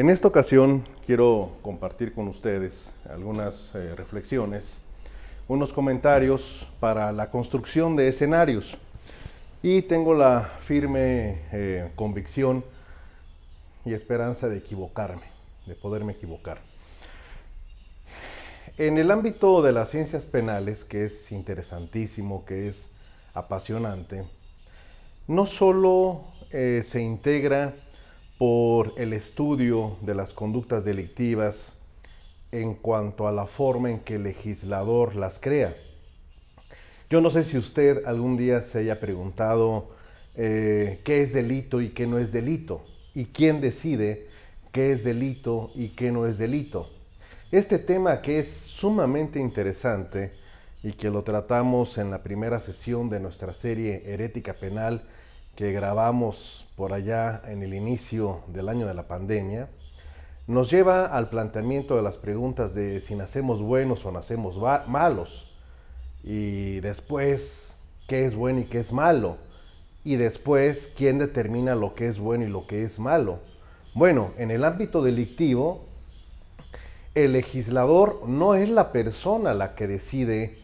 En esta ocasión quiero compartir con ustedes algunas eh, reflexiones, unos comentarios para la construcción de escenarios. Y tengo la firme eh, convicción y esperanza de equivocarme, de poderme equivocar. En el ámbito de las ciencias penales, que es interesantísimo, que es apasionante, no solo eh, se integra por el estudio de las conductas delictivas en cuanto a la forma en que el legislador las crea. Yo no sé si usted algún día se haya preguntado eh, qué es delito y qué no es delito, y quién decide qué es delito y qué no es delito. Este tema que es sumamente interesante y que lo tratamos en la primera sesión de nuestra serie Herética Penal, que grabamos por allá en el inicio del año de la pandemia, nos lleva al planteamiento de las preguntas de si nacemos buenos o nacemos malos, y después qué es bueno y qué es malo, y después quién determina lo que es bueno y lo que es malo. Bueno, en el ámbito delictivo, el legislador no es la persona la que decide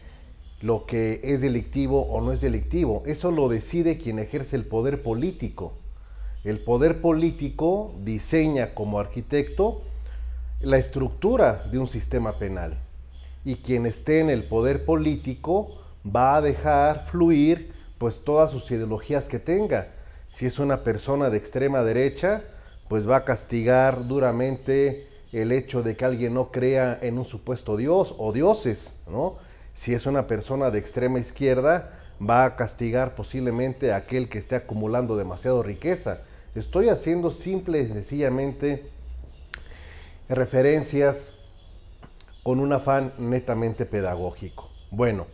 lo que es delictivo o no es delictivo. Eso lo decide quien ejerce el poder político. El poder político diseña como arquitecto la estructura de un sistema penal. Y quien esté en el poder político va a dejar fluir pues todas sus ideologías que tenga. Si es una persona de extrema derecha, pues va a castigar duramente el hecho de que alguien no crea en un supuesto Dios o dioses, ¿no? Si es una persona de extrema izquierda, va a castigar posiblemente a aquel que esté acumulando demasiado riqueza. Estoy haciendo simple y sencillamente referencias con un afán netamente pedagógico. Bueno,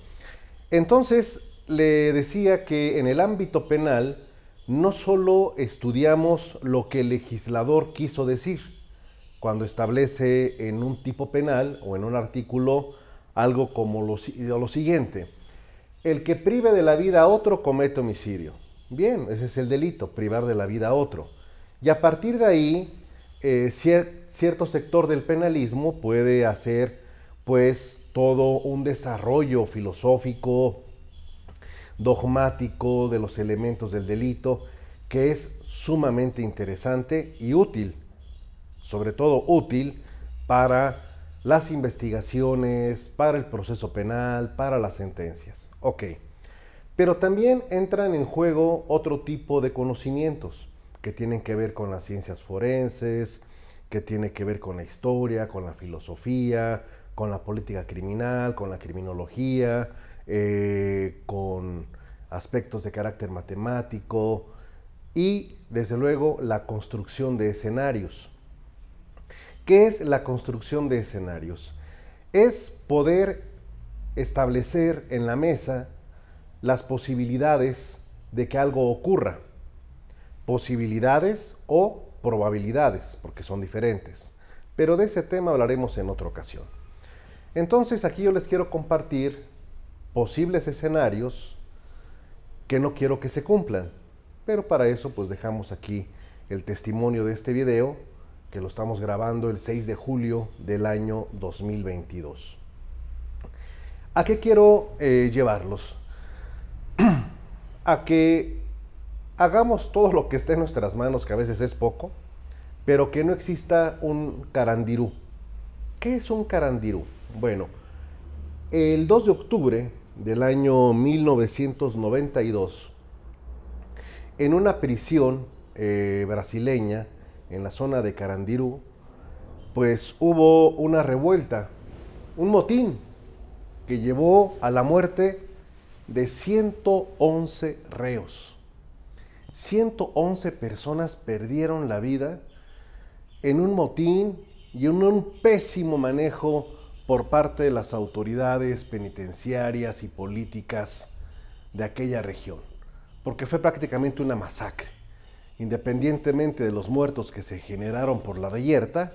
entonces le decía que en el ámbito penal no solo estudiamos lo que el legislador quiso decir cuando establece en un tipo penal o en un artículo algo como lo, lo siguiente. El que prive de la vida a otro comete homicidio. Bien, ese es el delito, privar de la vida a otro. Y a partir de ahí, eh, cierto sector del penalismo puede hacer pues todo un desarrollo filosófico, dogmático de los elementos del delito, que es sumamente interesante y útil, sobre todo útil para las investigaciones, para el proceso penal, para las sentencias. Ok. Pero también entran en juego otro tipo de conocimientos que tienen que ver con las ciencias forenses, que tiene que ver con la historia, con la filosofía, con la política criminal, con la criminología, eh, con aspectos de carácter matemático y, desde luego, la construcción de escenarios. ¿Qué es la construcción de escenarios? Es poder establecer en la mesa las posibilidades de que algo ocurra. Posibilidades o probabilidades, porque son diferentes. Pero de ese tema hablaremos en otra ocasión. Entonces aquí yo les quiero compartir posibles escenarios que no quiero que se cumplan. Pero para eso pues dejamos aquí el testimonio de este video que lo estamos grabando el 6 de julio del año 2022. ¿A qué quiero eh, llevarlos? a que hagamos todo lo que esté en nuestras manos, que a veces es poco, pero que no exista un carandirú. ¿Qué es un carandirú? Bueno, el 2 de octubre del año 1992, en una prisión eh, brasileña, en la zona de Carandiru, pues hubo una revuelta, un motín que llevó a la muerte de 111 reos. 111 personas perdieron la vida en un motín y en un pésimo manejo por parte de las autoridades penitenciarias y políticas de aquella región, porque fue prácticamente una masacre. Independientemente de los muertos que se generaron por la reyerta,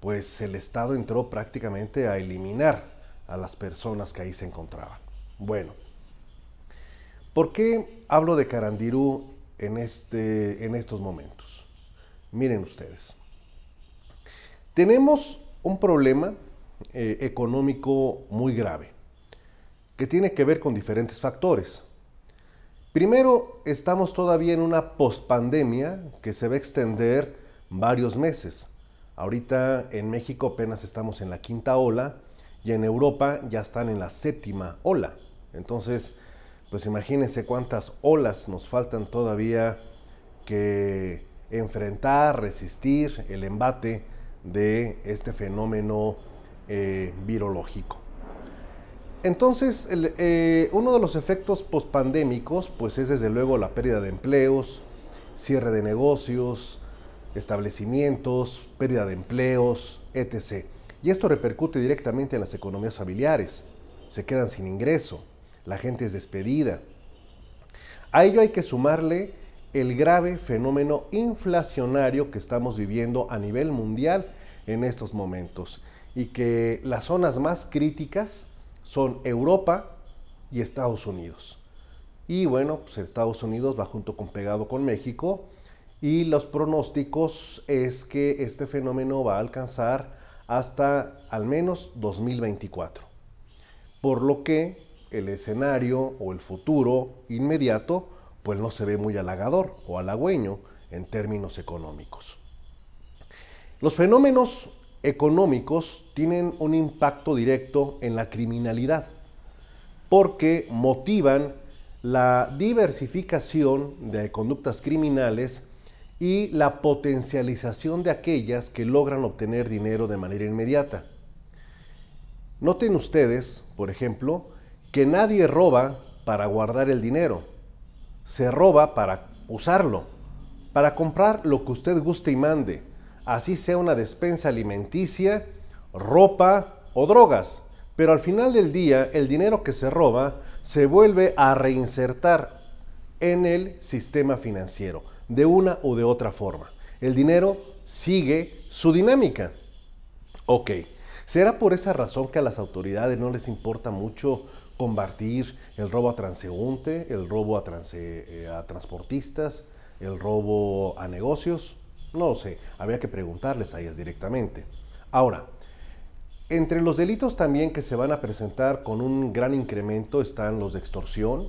pues el Estado entró prácticamente a eliminar a las personas que ahí se encontraban. Bueno, ¿por qué hablo de Carandirú en, este, en estos momentos? Miren ustedes, tenemos un problema eh, económico muy grave que tiene que ver con diferentes factores. Primero, estamos todavía en una pospandemia que se va a extender varios meses. Ahorita en México apenas estamos en la quinta ola y en Europa ya están en la séptima ola. Entonces, pues imagínense cuántas olas nos faltan todavía que enfrentar, resistir el embate de este fenómeno eh, virológico. Entonces, eh, uno de los efectos pospandémicos, pues es desde luego la pérdida de empleos, cierre de negocios, establecimientos, pérdida de empleos, etc. Y esto repercute directamente en las economías familiares. Se quedan sin ingreso, la gente es despedida. A ello hay que sumarle el grave fenómeno inflacionario que estamos viviendo a nivel mundial en estos momentos y que las zonas más críticas son Europa y Estados Unidos. Y bueno, pues Estados Unidos va junto con pegado con México y los pronósticos es que este fenómeno va a alcanzar hasta al menos 2024. Por lo que el escenario o el futuro inmediato pues no se ve muy halagador o halagüeño en términos económicos. Los fenómenos económicos tienen un impacto directo en la criminalidad porque motivan la diversificación de conductas criminales y la potencialización de aquellas que logran obtener dinero de manera inmediata. Noten ustedes, por ejemplo, que nadie roba para guardar el dinero, se roba para usarlo, para comprar lo que usted guste y mande, así sea una despensa alimenticia, ropa o drogas. Pero al final del día, el dinero que se roba se vuelve a reinsertar en el sistema financiero, de una u de otra forma. El dinero sigue su dinámica. Ok, ¿será por esa razón que a las autoridades no les importa mucho combatir el robo a transeúnte, el robo a eh, transportistas, el robo a negocios? No sé, habría que preguntarles a ellas directamente. Ahora, entre los delitos también que se van a presentar con un gran incremento están los de extorsión,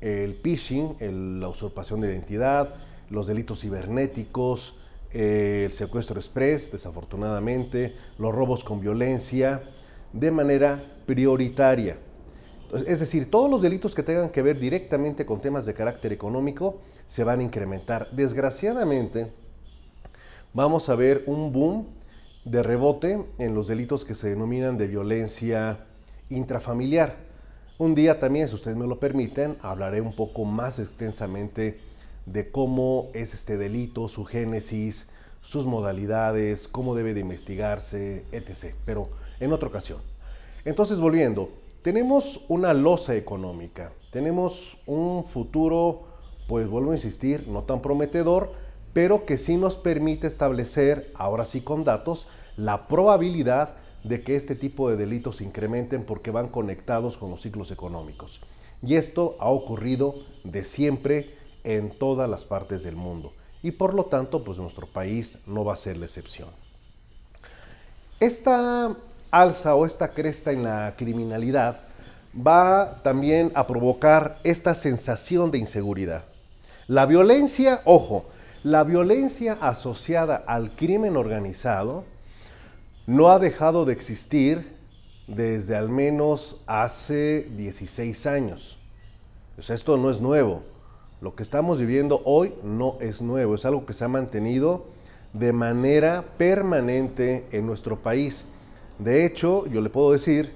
el phishing, la usurpación de identidad, los delitos cibernéticos, eh, el secuestro express, desafortunadamente, los robos con violencia, de manera prioritaria. es decir, todos los delitos que tengan que ver directamente con temas de carácter económico se van a incrementar. Desgraciadamente, vamos a ver un boom de rebote en los delitos que se denominan de violencia intrafamiliar. Un día también, si ustedes me lo permiten, hablaré un poco más extensamente de cómo es este delito, su génesis, sus modalidades, cómo debe de investigarse, etc. Pero en otra ocasión. Entonces, volviendo, tenemos una losa económica, tenemos un futuro, pues vuelvo a insistir, no tan prometedor, pero que sí nos permite establecer, ahora sí con datos, la probabilidad de que este tipo de delitos incrementen porque van conectados con los ciclos económicos. Y esto ha ocurrido de siempre en todas las partes del mundo. Y por lo tanto, pues nuestro país no va a ser la excepción. Esta alza o esta cresta en la criminalidad va también a provocar esta sensación de inseguridad. La violencia, ojo, la violencia asociada al crimen organizado no ha dejado de existir desde al menos hace 16 años. esto no es nuevo. Lo que estamos viviendo hoy no es nuevo, es algo que se ha mantenido de manera permanente en nuestro país. De hecho, yo le puedo decir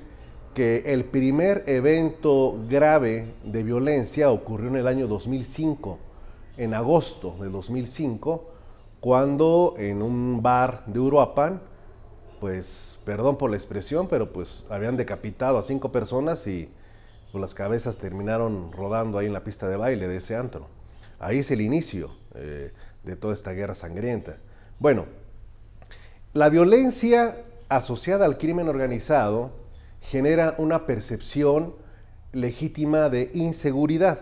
que el primer evento grave de violencia ocurrió en el año 2005 en agosto de 2005, cuando en un bar de Uruapan, pues, perdón por la expresión, pero pues habían decapitado a cinco personas y pues, las cabezas terminaron rodando ahí en la pista de baile de ese antro. Ahí es el inicio eh, de toda esta guerra sangrienta. Bueno, la violencia asociada al crimen organizado genera una percepción legítima de inseguridad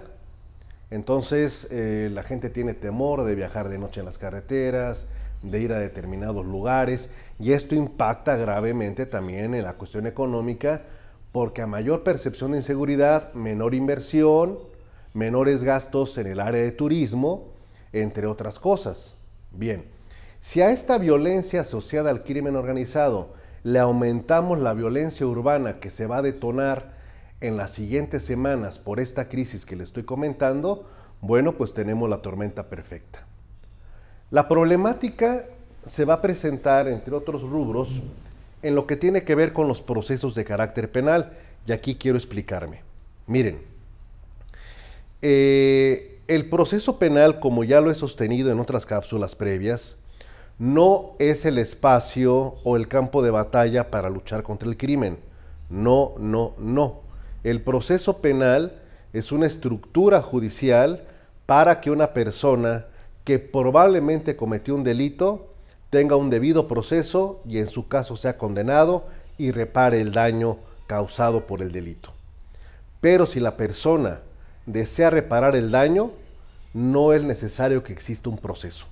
entonces eh, la gente tiene temor de viajar de noche en las carreteras, de ir a determinados lugares y esto impacta gravemente también en la cuestión económica porque a mayor percepción de inseguridad, menor inversión, menores gastos en el área de turismo, entre otras cosas. Bien, si a esta violencia asociada al crimen organizado le aumentamos la violencia urbana que se va a detonar en las siguientes semanas por esta crisis que le estoy comentando, bueno, pues tenemos la tormenta perfecta. La problemática se va a presentar, entre otros rubros, en lo que tiene que ver con los procesos de carácter penal, y aquí quiero explicarme. Miren, eh, el proceso penal, como ya lo he sostenido en otras cápsulas previas, no es el espacio o el campo de batalla para luchar contra el crimen. No, no, no. El proceso penal es una estructura judicial para que una persona que probablemente cometió un delito tenga un debido proceso y en su caso sea condenado y repare el daño causado por el delito. Pero si la persona desea reparar el daño, no es necesario que exista un proceso.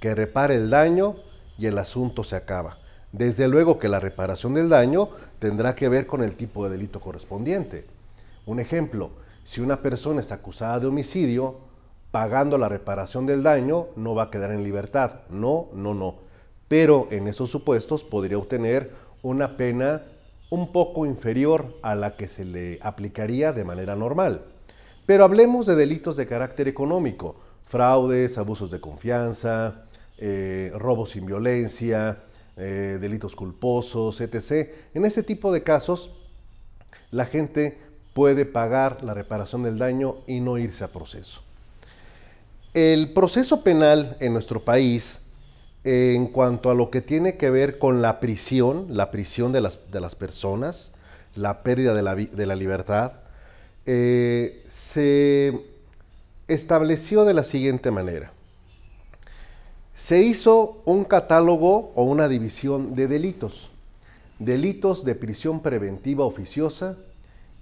Que repare el daño y el asunto se acaba. Desde luego que la reparación del daño tendrá que ver con el tipo de delito correspondiente. Un ejemplo, si una persona es acusada de homicidio, pagando la reparación del daño no va a quedar en libertad. No, no, no. Pero en esos supuestos podría obtener una pena un poco inferior a la que se le aplicaría de manera normal. Pero hablemos de delitos de carácter económico, fraudes, abusos de confianza, eh, robos sin violencia, eh, delitos culposos, etc. En ese tipo de casos, la gente puede pagar la reparación del daño y no irse a proceso. El proceso penal en nuestro país, en cuanto a lo que tiene que ver con la prisión, la prisión de las, personas, la pérdida de la, de la libertad, eh, se estableció de la siguiente manera se hizo un catálogo o una división de delitos. Delitos de prisión preventiva oficiosa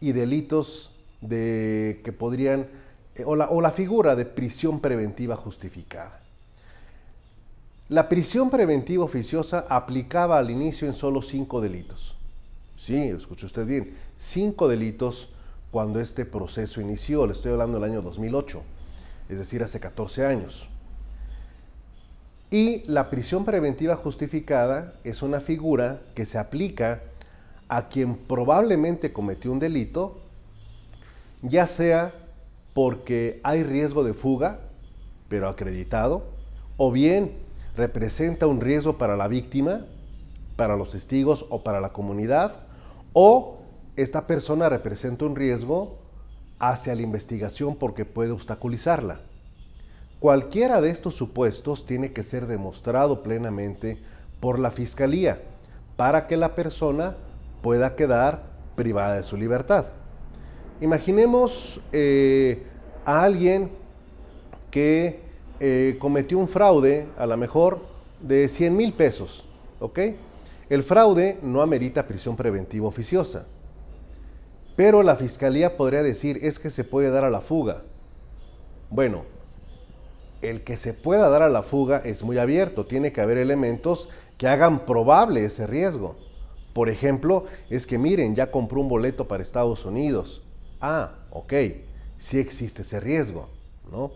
y delitos de que podrían, eh, o la, figura de prisión preventiva justificada. La prisión preventiva oficiosa aplicaba al inicio en solo cinco delitos. Sí, escuchó usted bien, cinco delitos cuando este proceso inició, le estoy hablando del año 2008, es decir, hace 14 años. Y la prisión preventiva justificada es una figura que se aplica a quien probablemente cometió un delito, ya sea porque hay riesgo de fuga, pero acreditado, o bien representa un riesgo para la víctima, para los testigos o para la comunidad, o esta persona representa un riesgo hacia la investigación porque puede obstaculizarla. Cualquiera de estos supuestos tiene que ser demostrado plenamente por la Fiscalía para que la persona pueda quedar privada de su libertad. Imaginemos eh, a alguien que eh, cometió un fraude, a lo mejor, de 100 mil pesos, ¿ok? El fraude no amerita prisión preventiva oficiosa, pero la fiscalía podría decir es que se puede dar a la fuga. Bueno, el que se pueda dar a la fuga es muy abierto, tiene que haber elementos que hagan probable ese riesgo. Por ejemplo, es que miren, ya compró un boleto para Estados Unidos. Ah, ok, sí existe ese riesgo, ¿no?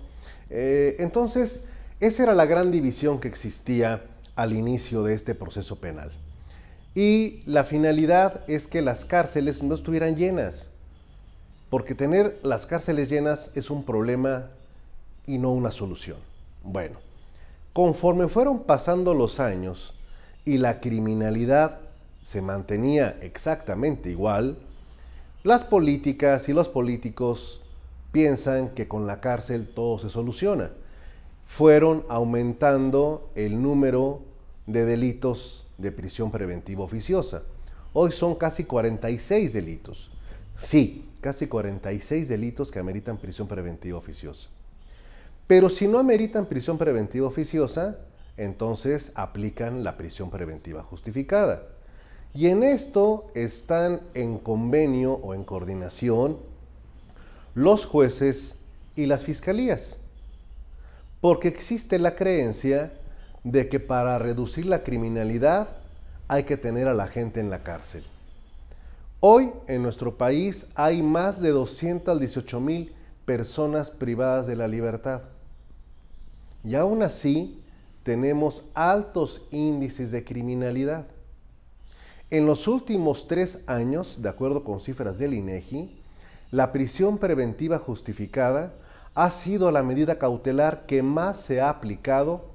Eh, entonces, esa era la gran división que existía al inicio de este proceso penal. Y la finalidad es que las cárceles no estuvieran llenas, porque tener las cárceles llenas es un problema y no una solución. Bueno, conforme fueron pasando los años y la criminalidad se mantenía exactamente igual, las políticas y los políticos piensan que con la cárcel todo se soluciona. Fueron aumentando el número de delitos de prisión preventiva oficiosa. Hoy son casi 46 delitos. Sí, casi 46 delitos que ameritan prisión preventiva oficiosa. Pero si no ameritan prisión preventiva oficiosa, entonces aplican la prisión preventiva justificada. Y en esto están en convenio o en coordinación los jueces y las fiscalías. Porque existe la creencia de que para reducir la criminalidad hay que tener a la gente en la cárcel. Hoy en nuestro país hay más de 218 mil personas privadas de la libertad. Y aún así tenemos altos índices de criminalidad. En los últimos tres años, de acuerdo con cifras del INEGI, e la prisión preventiva justificada ha sido la medida cautelar que más se ha aplicado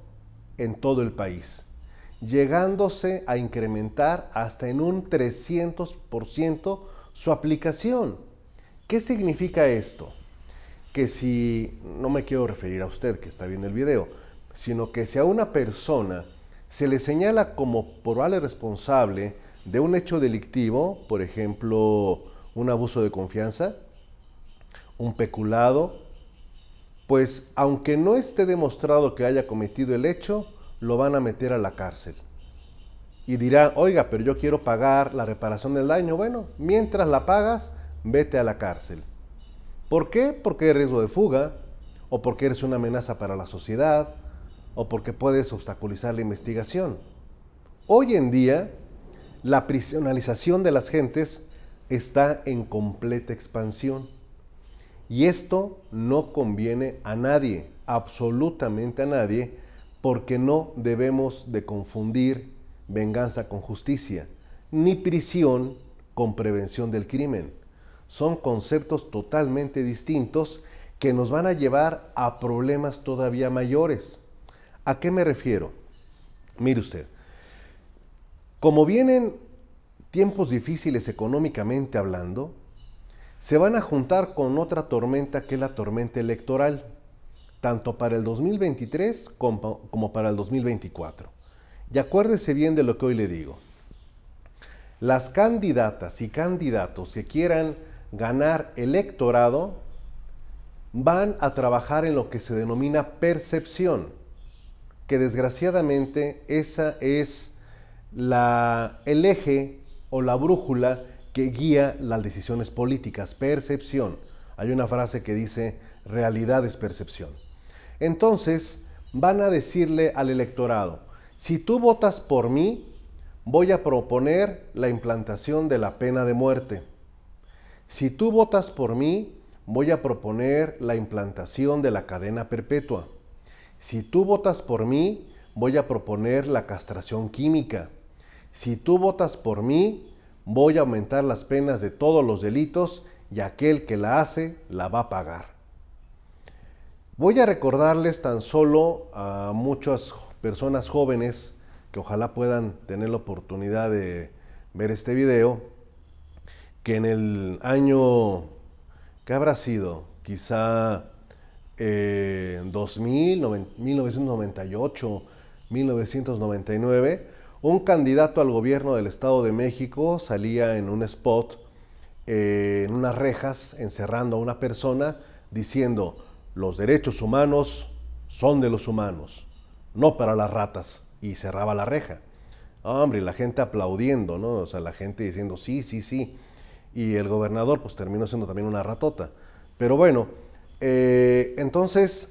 en todo el país, llegándose a incrementar hasta en un 300% su aplicación. ¿Qué significa esto? que si, no me quiero referir a usted que está viendo el video, sino que si a una persona se le señala como probable responsable de un hecho delictivo, por ejemplo, un abuso de confianza, un peculado, pues aunque no esté demostrado que haya cometido el hecho, lo van a meter a la cárcel. Y dirá, oiga, pero yo quiero pagar la reparación del daño. Bueno, mientras la pagas, vete a la cárcel. ¿Por qué? Porque hay riesgo de fuga, o porque eres una amenaza para la sociedad, o porque puedes obstaculizar la investigación. Hoy en día, la prisionalización de las gentes está en completa expansión. Y esto no conviene a nadie, absolutamente a nadie, porque no debemos de confundir venganza con justicia, ni prisión con prevención del crimen son conceptos totalmente distintos que nos van a llevar a problemas todavía mayores. ¿A qué me refiero? Mire usted, como vienen tiempos difíciles económicamente hablando, se van a juntar con otra tormenta que es la tormenta electoral, tanto para el 2023 como, para el 2024. Y acuérdese bien de lo que hoy le digo. Las candidatas y candidatos que quieran ganar electorado, van a trabajar en lo que se denomina percepción, que desgraciadamente esa es la, el eje o la brújula que guía las decisiones políticas, percepción. Hay una frase que dice, realidad es percepción. Entonces, van a decirle al electorado, si tú votas por mí, voy a proponer la implantación de la pena de muerte si tú votas por mí, voy a proponer la implantación de la cadena perpetua. Si tú votas por mí, voy a proponer la castración química. Si tú votas por mí, voy a aumentar las penas de todos los delitos y aquel que la hace la va a pagar. Voy a recordarles tan solo a muchas personas jóvenes que ojalá puedan tener la oportunidad de ver este video que en el año, ¿qué habrá sido? Quizá en 2000, 1998, 1999, un candidato al gobierno del Estado de México salía en un spot, eh, en unas rejas, encerrando a una persona, diciendo, los derechos humanos son de los humanos, no para las ratas, y cerraba la reja. Hombre, la gente aplaudiendo, ¿no? O sea, la gente diciendo, sí, sí, sí y el gobernador pues terminó siendo también una ratota. Pero bueno, eh, entonces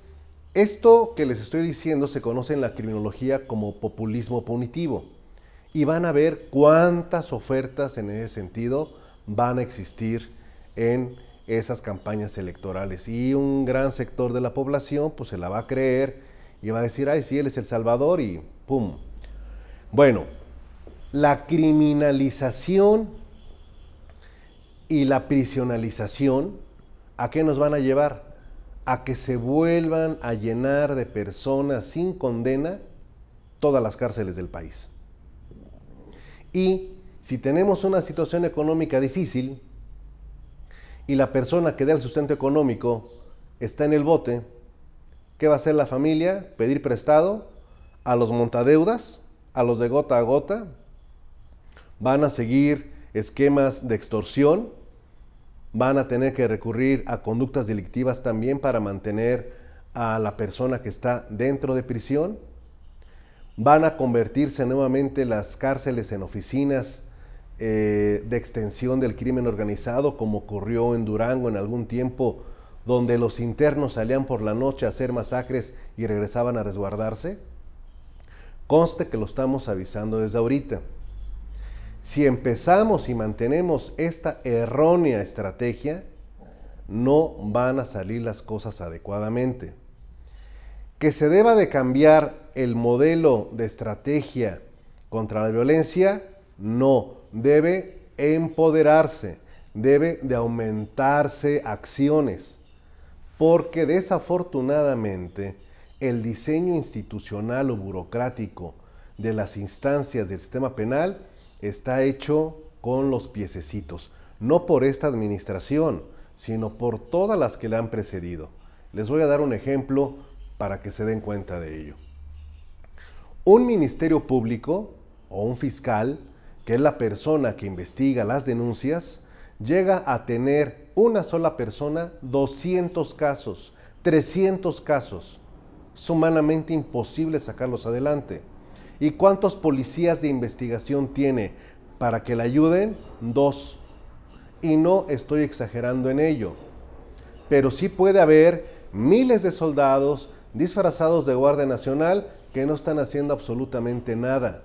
esto que les estoy diciendo se conoce en la criminología como populismo punitivo y van a ver cuántas ofertas en ese sentido van a existir en esas campañas electorales y un gran sector de la población pues se la va a creer y va a decir, ay, sí, él es el Salvador y ¡pum! Bueno, la criminalización y la prisionalización, ¿a qué nos van a llevar? A que se vuelvan a llenar de personas sin condena todas las cárceles del país. Y si tenemos una situación económica difícil y la persona que da el sustento económico está en el bote, ¿qué va a hacer la familia? Pedir prestado a los montadeudas, a los de gota a gota. Van a seguir esquemas de extorsión van a tener que recurrir a conductas delictivas también para mantener a la persona que está dentro de prisión. Van a convertirse nuevamente las cárceles en oficinas eh, de extensión del crimen organizado, como ocurrió en Durango en algún tiempo, donde los internos salían por la noche a hacer masacres y regresaban a resguardarse. Conste que lo estamos avisando desde ahorita. Si empezamos y mantenemos esta errónea estrategia, no van a salir las cosas adecuadamente. Que se deba de cambiar el modelo de estrategia contra la violencia, no, debe empoderarse, debe de aumentarse acciones, porque desafortunadamente el diseño institucional o burocrático de las instancias del sistema penal está hecho con los piececitos, no por esta administración, sino por todas las que le han precedido. Les voy a dar un ejemplo para que se den cuenta de ello. Un ministerio público o un fiscal, que es la persona que investiga las denuncias, llega a tener una sola persona 200 casos, 300 casos. Es humanamente imposible sacarlos adelante. ¿Y cuántos policías de investigación tiene para que le ayuden? Dos. Y no estoy exagerando en ello. Pero sí puede haber miles de soldados disfrazados de Guardia Nacional que no están haciendo absolutamente nada.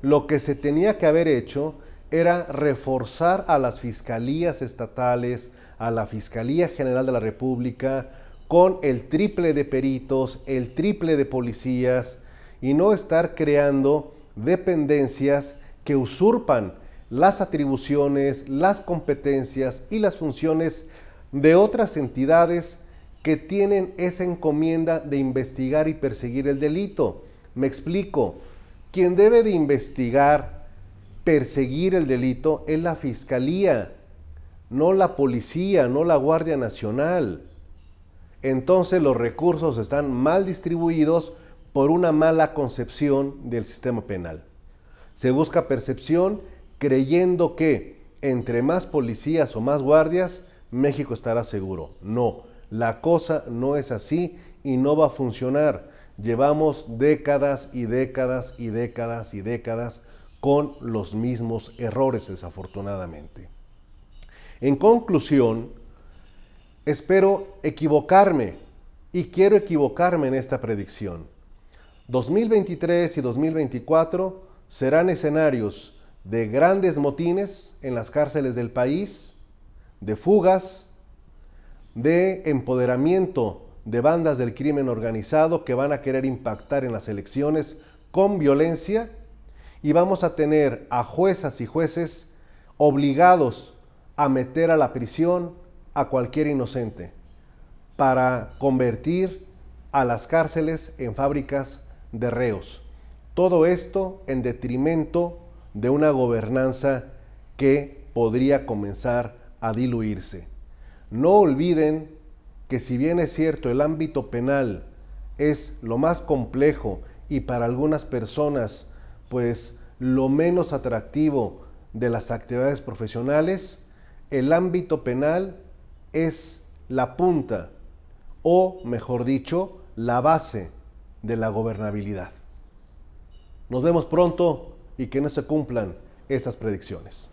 Lo que se tenía que haber hecho era reforzar a las fiscalías estatales, a la Fiscalía General de la República, con el triple de peritos, el triple de policías, y no estar creando dependencias que usurpan las atribuciones, las competencias y las funciones de otras entidades que tienen esa encomienda de investigar y perseguir el delito. Me explico, quien debe de investigar, perseguir el delito es la fiscalía, no la policía, no la Guardia Nacional. Entonces los recursos están mal distribuidos por una mala concepción del sistema penal. Se busca percepción creyendo que entre más policías o más guardias, México estará seguro. No, la cosa no es así y no va a funcionar. Llevamos décadas y décadas y décadas y décadas con los mismos errores, desafortunadamente. En conclusión, espero equivocarme y quiero equivocarme en esta predicción. 2023 y 2024 serán escenarios de grandes motines en las cárceles del país, de fugas, de empoderamiento de bandas del crimen organizado que van a querer impactar en las elecciones con violencia y vamos a tener a juezas y jueces obligados a meter a la prisión a cualquier inocente para convertir a las cárceles en fábricas de reos. Todo esto en detrimento de una gobernanza que podría comenzar a diluirse. No olviden que si bien es cierto el ámbito penal es lo más complejo y para algunas personas pues lo menos atractivo de las actividades profesionales, el ámbito penal es la punta o mejor dicho la base de la gobernabilidad. Nos vemos pronto y que no se cumplan esas predicciones.